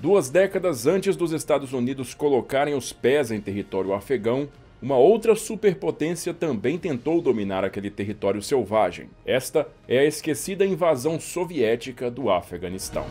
Duas décadas antes dos Estados Unidos colocarem os pés em território afegão, uma outra superpotência também tentou dominar aquele território selvagem. Esta é a esquecida invasão soviética do Afeganistão.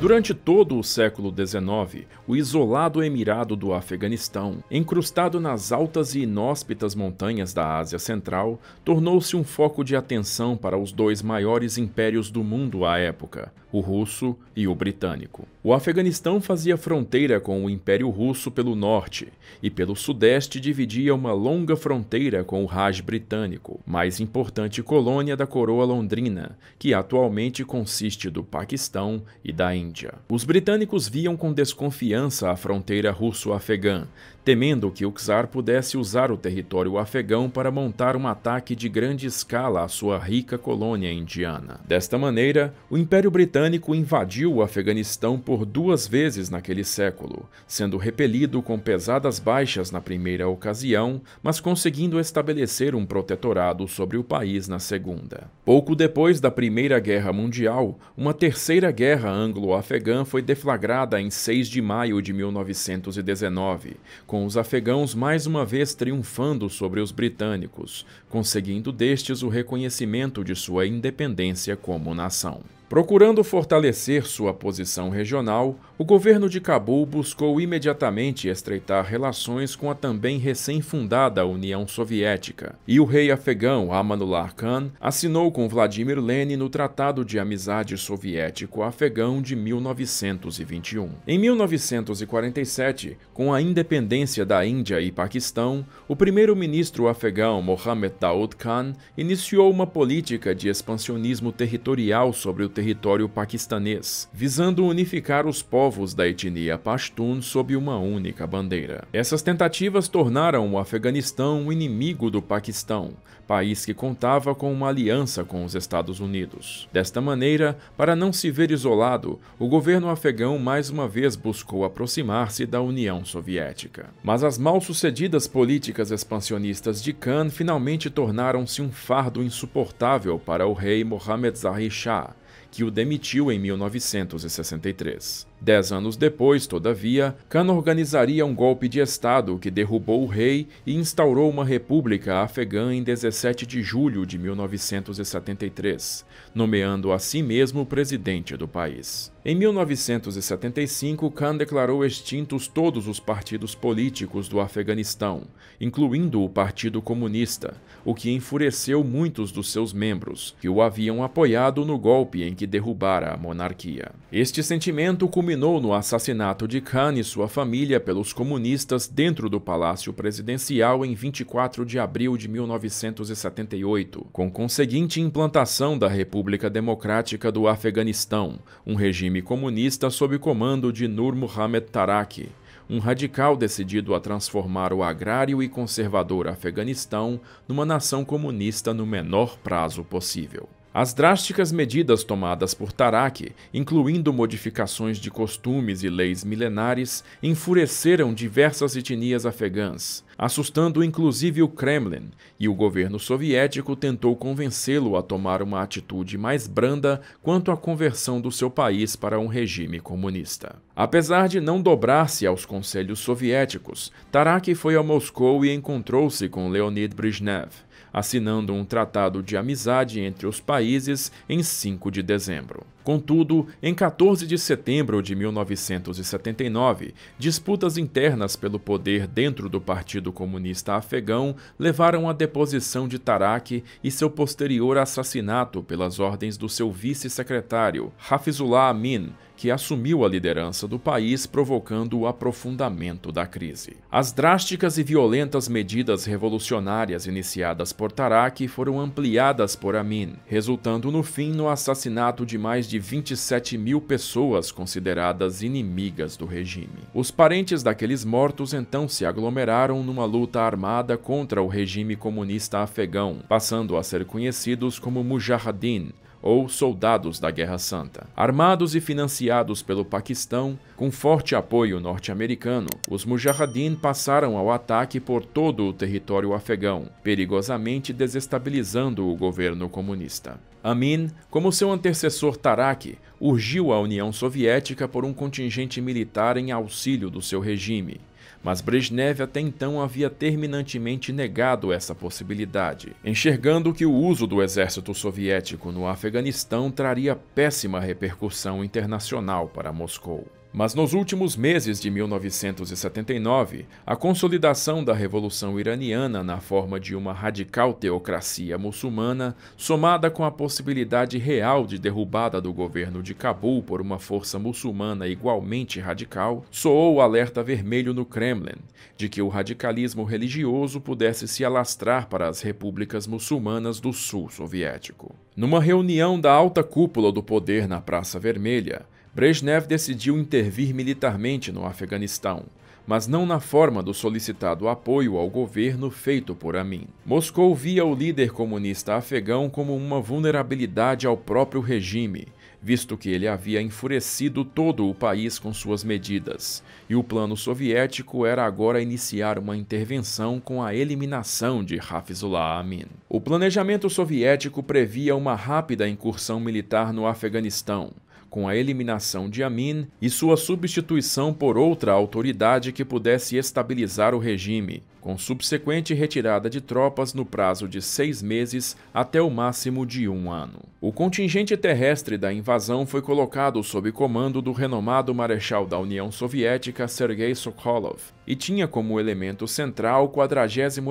Durante todo o século XIX, o isolado Emirado do Afeganistão, encrustado nas altas e inóspitas montanhas da Ásia Central, tornou-se um foco de atenção para os dois maiores impérios do mundo à época, o russo e o britânico. O Afeganistão fazia fronteira com o Império Russo pelo norte e pelo sudeste dividia uma longa fronteira com o Raj britânico, mais importante colônia da coroa londrina, que atualmente consiste do Paquistão e da Índia. Índia. Os britânicos viam com desconfiança a fronteira russo-afegã, temendo que o czar pudesse usar o território afegão para montar um ataque de grande escala à sua rica colônia indiana. Desta maneira, o Império Britânico invadiu o Afeganistão por duas vezes naquele século, sendo repelido com pesadas baixas na primeira ocasião, mas conseguindo estabelecer um protetorado sobre o país na segunda. Pouco depois da Primeira Guerra Mundial, uma terceira guerra anglo-afegã foi deflagrada em 6 de maio de 1919, com os afegãos mais uma vez triunfando sobre os britânicos, conseguindo destes o reconhecimento de sua independência como nação. Procurando fortalecer sua posição regional, o governo de Cabul buscou imediatamente estreitar relações com a também recém-fundada União Soviética. E o rei afegão Amanullah Khan assinou com Vladimir Lenin o Tratado de Amizade Soviético-Afegão de 1921. Em 1947, com a independência da Índia e Paquistão, o primeiro-ministro afegão Mohammed Daoud Khan iniciou uma política de expansionismo territorial sobre o território paquistanês, visando unificar os povos da etnia Pashtun sob uma única bandeira. Essas tentativas tornaram o Afeganistão um inimigo do Paquistão, país que contava com uma aliança com os Estados Unidos. Desta maneira, para não se ver isolado, o governo afegão mais uma vez buscou aproximar-se da União Soviética. Mas as mal-sucedidas políticas expansionistas de Khan finalmente tornaram-se um fardo insuportável para o rei Mohammed Zahir Shah, que o demitiu em 1963. Dez anos depois, todavia, Khan organizaria um golpe de Estado que derrubou o rei e instaurou uma república afegã em 17 de julho de 1973, nomeando a si mesmo presidente do país. Em 1975, Khan declarou extintos todos os partidos políticos do Afeganistão, incluindo o Partido Comunista, o que enfureceu muitos dos seus membros, que o haviam apoiado no golpe em que derrubara a monarquia. Este sentimento culminou no assassinato de Khan e sua família pelos comunistas dentro do Palácio Presidencial em 24 de abril de 1978, com conseguinte implantação da República Democrática do Afeganistão, um regime regime comunista sob comando de Nur Muhammad Taraki, um radical decidido a transformar o agrário e conservador Afeganistão numa nação comunista no menor prazo possível. As drásticas medidas tomadas por Taraki, incluindo modificações de costumes e leis milenares, enfureceram diversas etnias afegãs, assustando inclusive o Kremlin, e o governo soviético tentou convencê-lo a tomar uma atitude mais branda quanto à conversão do seu país para um regime comunista. Apesar de não dobrar-se aos conselhos soviéticos, Taraki foi a Moscou e encontrou-se com Leonid Brezhnev assinando um tratado de amizade entre os países em 5 de dezembro. Contudo, em 14 de setembro de 1979, disputas internas pelo poder dentro do Partido Comunista Afegão levaram à deposição de Tarak e seu posterior assassinato pelas ordens do seu vice-secretário, Hafizullah Amin, que assumiu a liderança do país, provocando o aprofundamento da crise. As drásticas e violentas medidas revolucionárias iniciadas por Tarak foram ampliadas por Amin, resultando no fim no assassinato de mais de 27 mil pessoas consideradas inimigas do regime. Os parentes daqueles mortos então se aglomeraram numa luta armada contra o regime comunista afegão, passando a ser conhecidos como Mujahideen, ou soldados da Guerra Santa. Armados e financiados pelo Paquistão, com forte apoio norte-americano, os Mujahideen passaram ao ataque por todo o território afegão, perigosamente desestabilizando o governo comunista. Amin, como seu antecessor Tarak, urgiu a União Soviética por um contingente militar em auxílio do seu regime, mas Brezhnev até então havia terminantemente negado essa possibilidade, enxergando que o uso do exército soviético no Afeganistão traria péssima repercussão internacional para Moscou. Mas nos últimos meses de 1979, a consolidação da Revolução Iraniana na forma de uma radical teocracia muçulmana, somada com a possibilidade real de derrubada do governo de Cabul por uma força muçulmana igualmente radical, soou o alerta vermelho no Kremlin de que o radicalismo religioso pudesse se alastrar para as repúblicas muçulmanas do sul soviético. Numa reunião da alta cúpula do poder na Praça Vermelha, Brezhnev decidiu intervir militarmente no Afeganistão, mas não na forma do solicitado apoio ao governo feito por Amin. Moscou via o líder comunista afegão como uma vulnerabilidade ao próprio regime visto que ele havia enfurecido todo o país com suas medidas, e o plano soviético era agora iniciar uma intervenção com a eliminação de Hafizullah Amin. O planejamento soviético previa uma rápida incursão militar no Afeganistão, com a eliminação de Amin e sua substituição por outra autoridade que pudesse estabilizar o regime, com subsequente retirada de tropas no prazo de seis meses até o máximo de um ano. O contingente terrestre da invasão foi colocado sob comando do renomado marechal da União Soviética Sergei Sokolov e tinha como elemento central o 40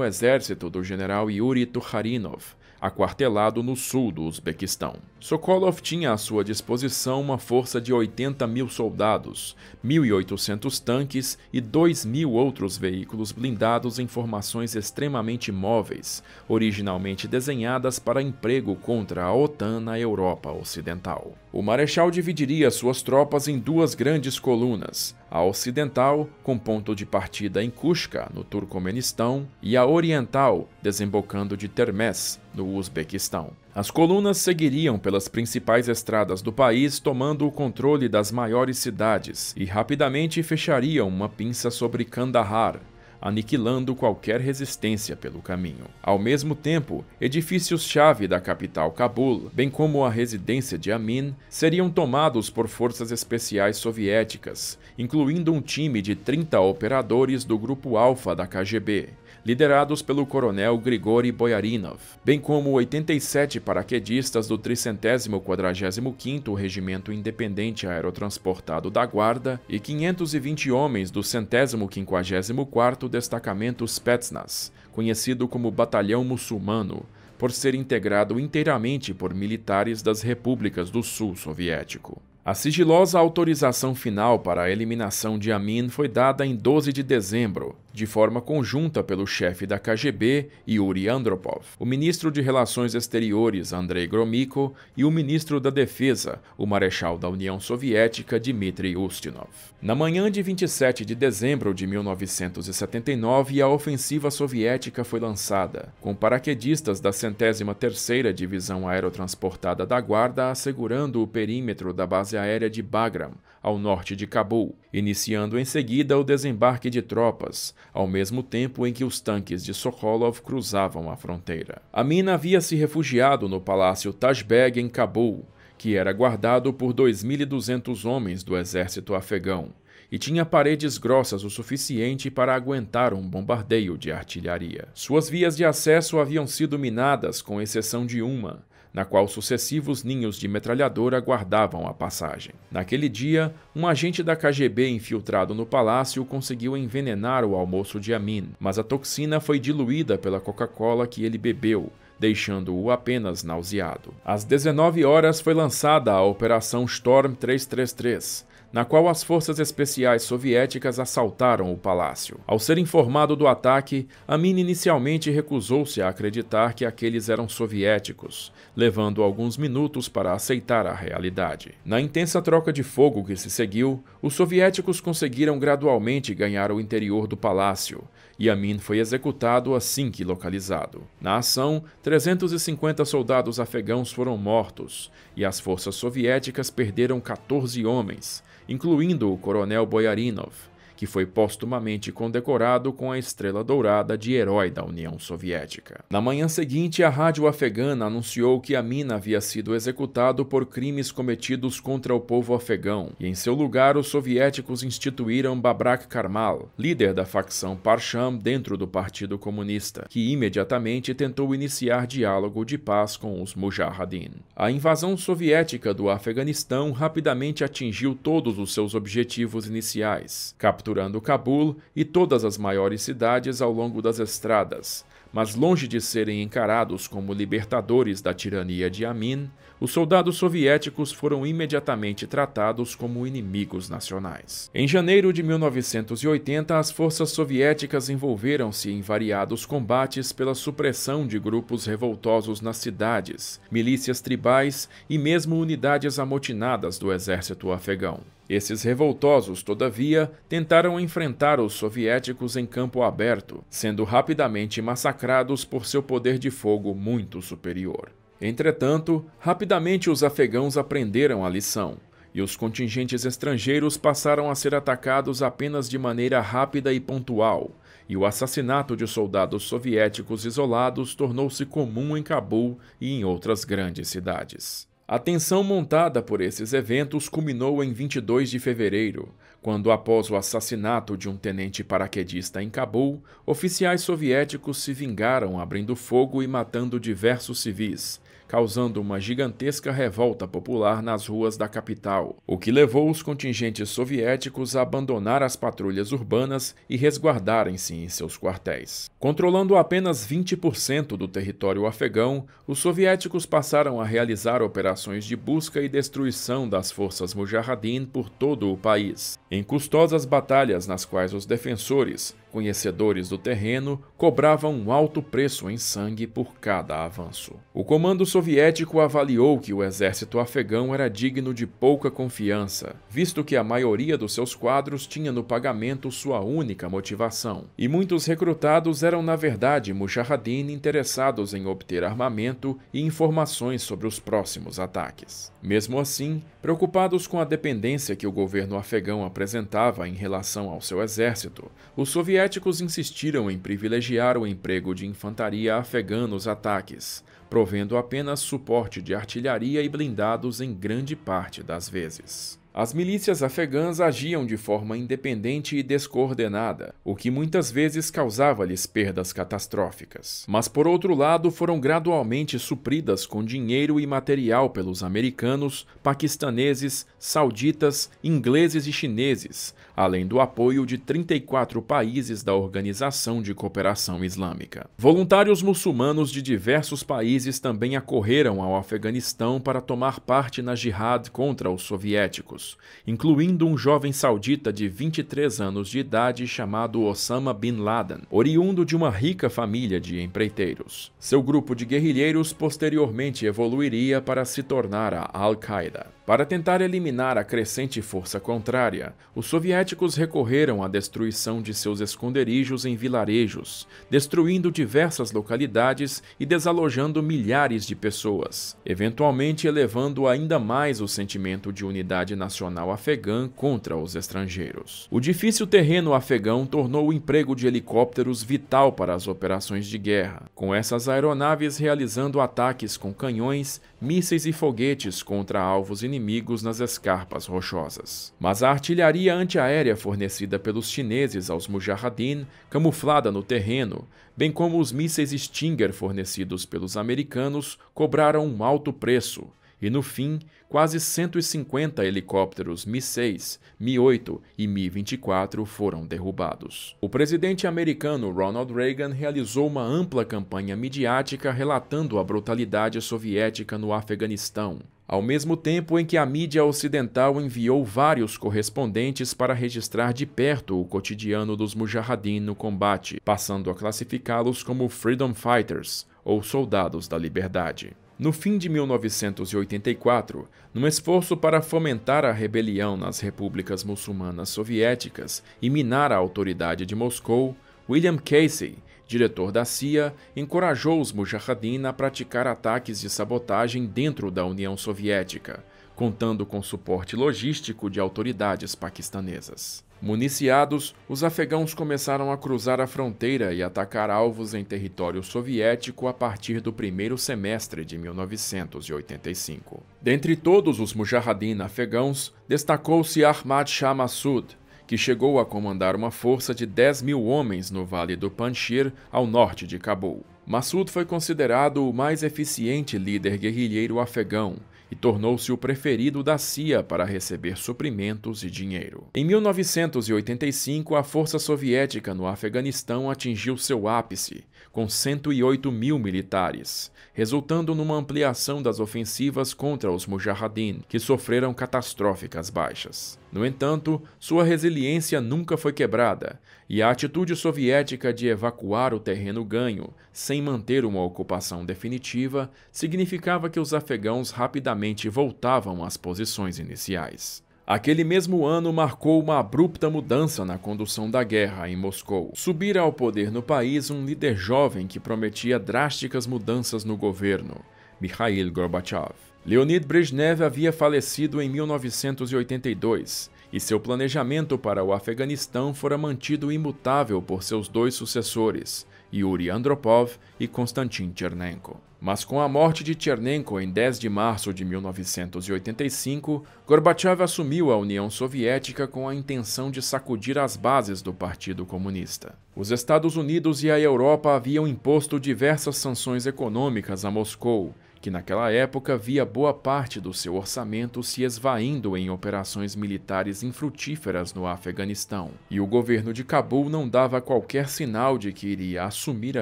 Exército do general Yuri Tukharinov, aquartelado no sul do Uzbequistão. Sokolov tinha à sua disposição uma força de 80 mil soldados, 1.800 tanques e 2.000 outros veículos blindados em formações extremamente móveis, originalmente desenhadas para emprego contra a OTAN na Europa Ocidental. O Marechal dividiria suas tropas em duas grandes colunas, a ocidental, com ponto de partida em Kushka, no Turcomenistão, e a oriental, desembocando de Termes, no Uzbequistão. As colunas seguiriam pelas principais estradas do país, tomando o controle das maiores cidades, e rapidamente fechariam uma pinça sobre Kandahar, aniquilando qualquer resistência pelo caminho. Ao mesmo tempo, edifícios-chave da capital Cabul, bem como a residência de Amin, seriam tomados por forças especiais soviéticas, incluindo um time de 30 operadores do Grupo Alfa da KGB liderados pelo coronel Grigori Boyarinov, bem como 87 paraquedistas do 345º Regimento Independente Aerotransportado da Guarda e 520 homens do 154º Destacamento Spetsnaz, conhecido como Batalhão Muçulmano, por ser integrado inteiramente por militares das repúblicas do Sul soviético. A sigilosa autorização final para a eliminação de Amin foi dada em 12 de dezembro, de forma conjunta pelo chefe da KGB, Yuri Andropov, o ministro de Relações Exteriores, Andrei Gromyko, e o ministro da Defesa, o marechal da União Soviética, Dmitry Ustinov. Na manhã de 27 de dezembro de 1979, a ofensiva soviética foi lançada, com paraquedistas da 103ª Divisão Aerotransportada da Guarda assegurando o perímetro da base aérea de Bagram, ao norte de Cabul, iniciando em seguida o desembarque de tropas, ao mesmo tempo em que os tanques de Sokolov cruzavam a fronteira. A mina havia se refugiado no palácio Tajbeg em Cabul, que era guardado por 2.200 homens do exército afegão e tinha paredes grossas o suficiente para aguentar um bombardeio de artilharia. Suas vias de acesso haviam sido minadas, com exceção de uma, na qual sucessivos ninhos de metralhadora aguardavam a passagem. Naquele dia, um agente da KGB infiltrado no palácio conseguiu envenenar o almoço de Amin, mas a toxina foi diluída pela Coca-Cola que ele bebeu, deixando-o apenas nauseado. Às 19 horas foi lançada a Operação Storm 333, na qual as forças especiais soviéticas assaltaram o palácio. Ao ser informado do ataque, Amin inicialmente recusou-se a acreditar que aqueles eram soviéticos, levando alguns minutos para aceitar a realidade. Na intensa troca de fogo que se seguiu, os soviéticos conseguiram gradualmente ganhar o interior do palácio, e Amin foi executado assim que localizado. Na ação, 350 soldados afegãos foram mortos, e as forças soviéticas perderam 14 homens, incluindo o coronel Boyarinov, que foi postumamente condecorado com a Estrela Dourada de Herói da União Soviética. Na manhã seguinte, a rádio afegana anunciou que Amin havia sido executado por crimes cometidos contra o povo afegão, e em seu lugar os soviéticos instituíram Babrak Karmal, líder da facção Parcham dentro do Partido Comunista, que imediatamente tentou iniciar diálogo de paz com os Mujahideen. A invasão soviética do Afeganistão rapidamente atingiu todos os seus objetivos iniciais, capturando capturando Cabul e todas as maiores cidades ao longo das estradas, mas longe de serem encarados como libertadores da tirania de Amin, os soldados soviéticos foram imediatamente tratados como inimigos nacionais. Em janeiro de 1980, as forças soviéticas envolveram-se em variados combates pela supressão de grupos revoltosos nas cidades, milícias tribais e mesmo unidades amotinadas do exército afegão. Esses revoltosos, todavia, tentaram enfrentar os soviéticos em campo aberto, sendo rapidamente massacrados massacrados por seu poder de fogo muito superior. Entretanto, rapidamente os afegãos aprenderam a lição, e os contingentes estrangeiros passaram a ser atacados apenas de maneira rápida e pontual, e o assassinato de soldados soviéticos isolados tornou-se comum em Cabul e em outras grandes cidades. A tensão montada por esses eventos culminou em 22 de fevereiro, quando, após o assassinato de um tenente paraquedista em Cabul, oficiais soviéticos se vingaram abrindo fogo e matando diversos civis, causando uma gigantesca revolta popular nas ruas da capital, o que levou os contingentes soviéticos a abandonar as patrulhas urbanas e resguardarem-se em seus quartéis. Controlando apenas 20% do território afegão, os soviéticos passaram a realizar operações de busca e destruição das forças mujahideen por todo o país, em custosas batalhas nas quais os defensores, conhecedores do terreno, cobravam um alto preço em sangue por cada avanço. O comando soviético avaliou que o exército afegão era digno de pouca confiança, visto que a maioria dos seus quadros tinha no pagamento sua única motivação, e muitos recrutados eram na verdade mujahadin interessados em obter armamento e informações sobre os próximos ataques. Mesmo assim, preocupados com a dependência que o governo afegão apresentava em relação ao seu exército, os soviéticos insistiram em privilegiar o emprego de infantaria afegã nos ataques, provendo apenas suporte de artilharia e blindados em grande parte das vezes. As milícias afegãs agiam de forma independente e descoordenada, o que muitas vezes causava-lhes perdas catastróficas. Mas, por outro lado, foram gradualmente supridas com dinheiro e material pelos americanos, paquistaneses, sauditas, ingleses e chineses, além do apoio de 34 países da Organização de Cooperação Islâmica. Voluntários muçulmanos de diversos países também acorreram ao Afeganistão para tomar parte na jihad contra os soviéticos, incluindo um jovem saudita de 23 anos de idade chamado Osama Bin Laden, oriundo de uma rica família de empreiteiros. Seu grupo de guerrilheiros posteriormente evoluiria para se tornar a Al-Qaeda. Para tentar eliminar a crescente força contrária, os soviéticos recorreram à destruição de seus esconderijos em vilarejos, destruindo diversas localidades e desalojando milhares de pessoas, eventualmente elevando ainda mais o sentimento de unidade nacional afegã contra os estrangeiros. O difícil terreno afegão tornou o emprego de helicópteros vital para as operações de guerra, com essas aeronaves realizando ataques com canhões, mísseis e foguetes contra alvos inimigos nas escarpas rochosas. Mas a artilharia antiaérea fornecida pelos chineses aos Mujahideen, camuflada no terreno, bem como os mísseis Stinger fornecidos pelos americanos, cobraram um alto preço, e, no fim, quase 150 helicópteros Mi-6, Mi-8 e Mi-24 foram derrubados. O presidente americano Ronald Reagan realizou uma ampla campanha midiática relatando a brutalidade soviética no Afeganistão, ao mesmo tempo em que a mídia ocidental enviou vários correspondentes para registrar de perto o cotidiano dos mujahideen no combate, passando a classificá-los como freedom fighters ou soldados da liberdade. No fim de 1984, num esforço para fomentar a rebelião nas repúblicas muçulmanas soviéticas e minar a autoridade de Moscou, William Casey, diretor da CIA, encorajou os mujahideen a praticar ataques de sabotagem dentro da União Soviética, contando com suporte logístico de autoridades paquistanesas. Municiados, os afegãos começaram a cruzar a fronteira e atacar alvos em território soviético a partir do primeiro semestre de 1985. Dentre todos os mujahadin afegãos, destacou-se Ahmad Shah Massoud, que chegou a comandar uma força de 10 mil homens no Vale do Panjshir, ao norte de Cabul. Massoud foi considerado o mais eficiente líder guerrilheiro afegão e tornou-se o preferido da CIA para receber suprimentos e dinheiro. Em 1985, a força soviética no Afeganistão atingiu seu ápice com 108 mil militares, resultando numa ampliação das ofensivas contra os Mujahideen, que sofreram catastróficas baixas. No entanto, sua resiliência nunca foi quebrada, e a atitude soviética de evacuar o terreno ganho, sem manter uma ocupação definitiva, significava que os afegãos rapidamente voltavam às posições iniciais. Aquele mesmo ano marcou uma abrupta mudança na condução da guerra em Moscou. Subira ao poder no país um líder jovem que prometia drásticas mudanças no governo, Mikhail Gorbachev. Leonid Brezhnev havia falecido em 1982 e seu planejamento para o Afeganistão fora mantido imutável por seus dois sucessores, Yuri Andropov e Konstantin Chernenko. Mas com a morte de Tchernenko em 10 de março de 1985, Gorbachev assumiu a União Soviética com a intenção de sacudir as bases do Partido Comunista. Os Estados Unidos e a Europa haviam imposto diversas sanções econômicas a Moscou, que naquela época via boa parte do seu orçamento se esvaindo em operações militares infrutíferas no Afeganistão, e o governo de Cabul não dava qualquer sinal de que iria assumir a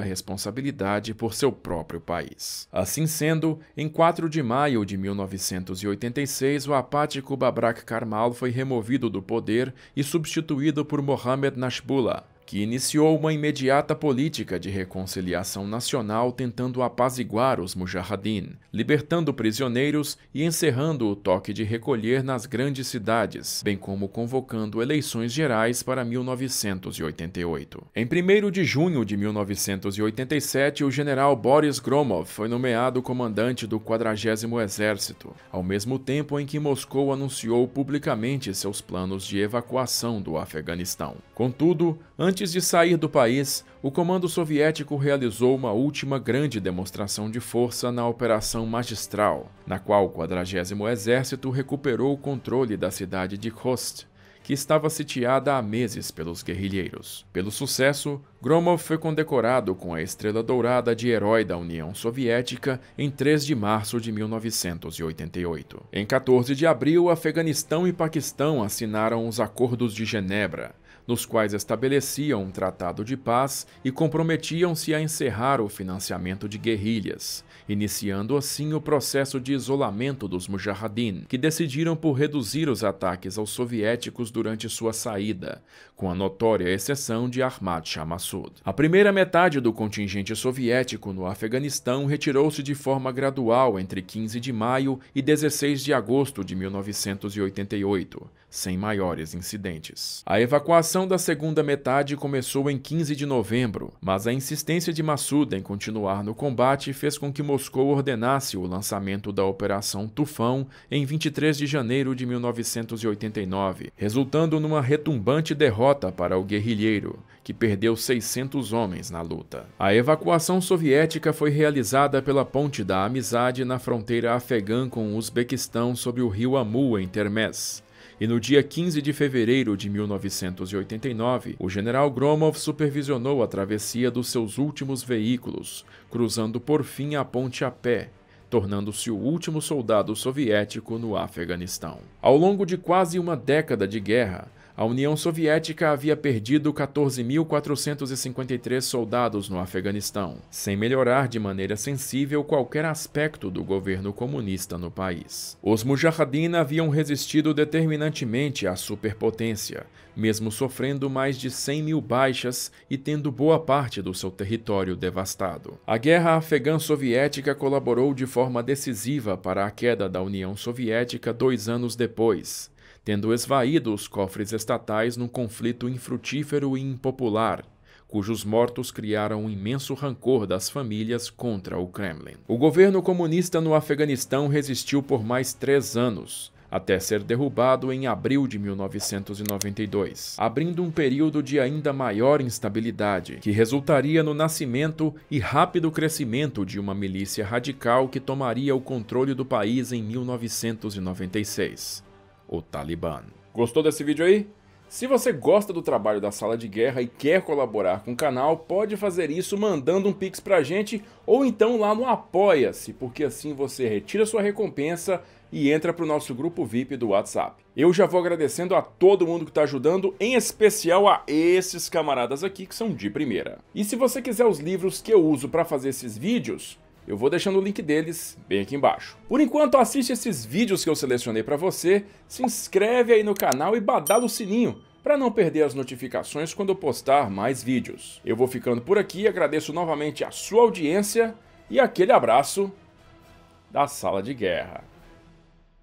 responsabilidade por seu próprio país. Assim sendo, em 4 de maio de 1986, o apático Babrak Karmal foi removido do poder e substituído por Mohamed Nashbullah que iniciou uma imediata política de reconciliação nacional tentando apaziguar os mujahadin, libertando prisioneiros e encerrando o toque de recolher nas grandes cidades, bem como convocando eleições gerais para 1988. Em 1 de junho de 1987, o general Boris Gromov foi nomeado comandante do 40 Exército, ao mesmo tempo em que Moscou anunciou publicamente seus planos de evacuação do Afeganistão. Contudo, antes Antes de sair do país, o comando soviético realizou uma última grande demonstração de força na Operação Magistral, na qual o 40 Exército recuperou o controle da cidade de Khost, que estava sitiada há meses pelos guerrilheiros. Pelo sucesso, Gromov foi condecorado com a Estrela Dourada de Herói da União Soviética em 3 de março de 1988. Em 14 de abril, Afeganistão e Paquistão assinaram os Acordos de Genebra, nos quais estabeleciam um tratado de paz e comprometiam-se a encerrar o financiamento de guerrilhas, iniciando assim o processo de isolamento dos Mujahideen, que decidiram por reduzir os ataques aos soviéticos durante sua saída, com a notória exceção de Ahmad Shah Massoud. A primeira metade do contingente soviético no Afeganistão retirou-se de forma gradual entre 15 de maio e 16 de agosto de 1988, sem maiores incidentes. A evacuação da segunda metade começou em 15 de novembro, mas a insistência de Massoud em continuar no combate fez com que Moscou ordenasse o lançamento da Operação Tufão em 23 de janeiro de 1989, resultando numa retumbante derrota derrota para o guerrilheiro, que perdeu 600 homens na luta. A evacuação soviética foi realizada pela Ponte da Amizade na fronteira afegã com o Uzbequistão sobre o rio Amu, em Termez. E no dia 15 de fevereiro de 1989, o general Gromov supervisionou a travessia dos seus últimos veículos, cruzando por fim a ponte a pé, tornando-se o último soldado soviético no Afeganistão. Ao longo de quase uma década de guerra, a União Soviética havia perdido 14.453 soldados no Afeganistão, sem melhorar de maneira sensível qualquer aspecto do governo comunista no país. Os Mujahideen haviam resistido determinantemente à superpotência, mesmo sofrendo mais de 100 mil baixas e tendo boa parte do seu território devastado. A guerra afegã-soviética colaborou de forma decisiva para a queda da União Soviética dois anos depois tendo esvaído os cofres estatais num conflito infrutífero e impopular, cujos mortos criaram um imenso rancor das famílias contra o Kremlin. O governo comunista no Afeganistão resistiu por mais três anos, até ser derrubado em abril de 1992, abrindo um período de ainda maior instabilidade, que resultaria no nascimento e rápido crescimento de uma milícia radical que tomaria o controle do país em 1996 o Talibã. Gostou desse vídeo aí? Se você gosta do trabalho da Sala de Guerra e quer colaborar com o canal, pode fazer isso mandando um pix pra gente ou então lá no Apoia-se, porque assim você retira sua recompensa e entra pro nosso grupo VIP do WhatsApp. Eu já vou agradecendo a todo mundo que está ajudando, em especial a esses camaradas aqui que são de primeira. E se você quiser os livros que eu uso para fazer esses vídeos, eu vou deixando o link deles bem aqui embaixo. Por enquanto, assiste esses vídeos que eu selecionei para você, se inscreve aí no canal e badala o sininho para não perder as notificações quando eu postar mais vídeos. Eu vou ficando por aqui, agradeço novamente a sua audiência e aquele abraço da Sala de Guerra.